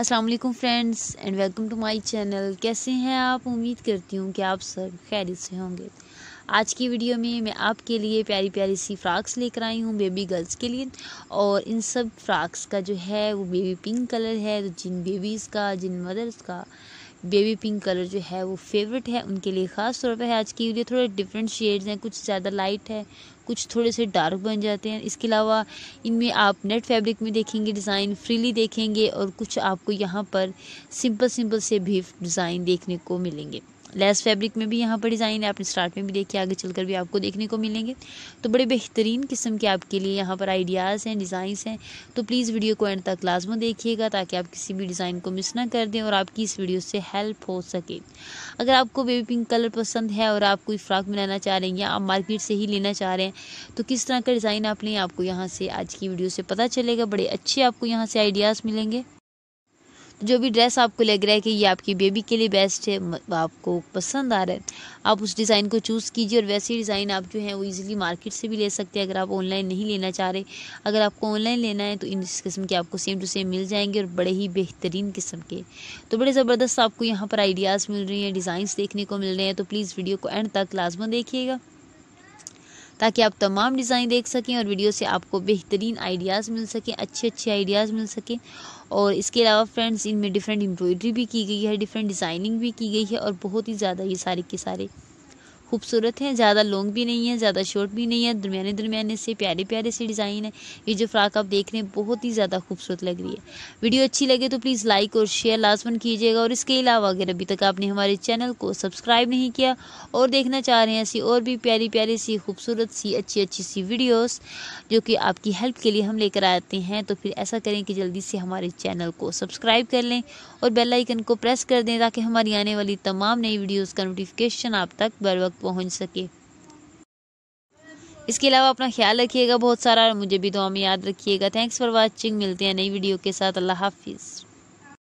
अस्सलाम वालेकुम friends and welcome to my channel कैसे हैं आप उम्मीद करती हूँ कि आप सब खैरियत से होंगे आज की वीडियो में मैं आपके लिए प्यारी प्यारी सी फ्राक्स लेकर आई हूँ बेबी गर्ल्स के लिए और इन सब फ्राक्स का जो है वो बेबी पिंक कलर है तो जिन बेबीज़ का जिन मदर्स का बेबी पिंक कलर जो है वो फेवरेट है उनके लिए ख़ास तौर पर है आज की वीडियो थोड़े डिफरेंट शेड्स हैं कुछ ज़्यादा लाइट है कुछ थोड़े से डार्क बन जाते हैं इसके अलावा इनमें आप नेट फैब्रिक में देखेंगे डिज़ाइन फ्रीली देखेंगे और कुछ आपको यहाँ पर सिंपल सिंपल से भी डिज़ाइन देखने को मिलेंगे लेस फैब्रिक में भी यहाँ पर डिज़ाइन है आपने स्टार्ट में भी देखिए आगे चलकर भी आपको देखने को मिलेंगे तो बड़े बेहतरीन किस्म के आपके लिए यहाँ पर आइडियाज़ हैं डिज़ाइंस हैं तो प्लीज़ वीडियो को एंड तक लाजमो देखिएगा ताकि आप किसी भी डिज़ाइन को मिस ना कर दें और आपकी इस वीडियो से हेल्प हो सके अगर आपको बेबी पिंक कलर पसंद है और आप कोई फ्रॉक बनाना चाह रहे हैं या आप मार्केट से ही लेना चाह रहे हैं तो किस तरह का डिज़ाइन आप लें आपको यहाँ से आज की वीडियो से पता चलेगा बड़े अच्छे आपको यहाँ से आइडियाज़ मिलेंगे जो भी ड्रेस आपको लग रहा है कि ये आपकी बेबी के लिए बेस्ट है आपको पसंद आ रहा है आप उस डिज़ाइन को चूज़ कीजिए और वैसे डिज़ाइन आप जो है वो इजीली मार्केट से भी ले सकते हैं अगर आप ऑनलाइन नहीं लेना चाह रहे अगर आपको ऑनलाइन लेना है तो इन किस्म के आपको सेम टू सेम मिल जाएंगे और बड़े ही बेहतरीन किस्म के तो बड़े ज़बरदस्त आपको यहाँ पर आइडियाज़ मिल रही हैं डिज़ाइंस देखने को मिल रहे हैं तो प्लीज़ वीडियो को एंड तक लाजमा देखिएगा ताकि आप तमाम डिज़ाइन देख सकें और वीडियो से आपको बेहतरीन आइडियाज़ मिल सकें अच्छे अच्छे आइडियाज़ मिल सकें और इसके अलावा फ्रेंड्स इनमें डिफरेंट एम्ब्रॉयडरी भी की गई है डिफरेंट डिज़ाइनिंग भी की गई है और बहुत ही ज़्यादा ये सारे के सारे खूबसूरत हैं ज़्यादा लॉन्ग भी नहीं है ज़्यादा शॉर्ट भी नहीं है दरमियाने दरमियाने से प्यारे प्यारे से डिज़ाइन है ये जो फ्राक आप देख रहे हैं बहुत ही ज़्यादा खूबसूरत लग रही है वीडियो अच्छी लगे तो प्लीज़ लाइक और शेयर लाजमन कीजिएगा और इसके अलावा अगर अभी तक आपने हमारे चैनल को सब्सक्राइब नहीं किया और देखना चाह रहे हैं ऐसी और भी प्यारी प्यारी सी खूबसूरत सी अच्छी अच्छी सी वीडियोज़ जो कि आपकी हेल्प के लिए हम लेकर आते हैं तो फिर ऐसा करें कि जल्दी से हमारे चैनल को सब्सक्राइब कर लें और बेल आइकन को प्रेस कर दें ताकि हमारी आने वाली तमाम नई वीडियोस का नोटिफिकेशन आप तक बर वक्त पहुंच सके इसके अलावा अपना ख्याल रखिएगा बहुत सारा और मुझे भी दुआ में याद रखिएगा थैंक्स फॉर वॉचिंग मिलते हैं नई वीडियो के साथ अल्लाह हाफिज़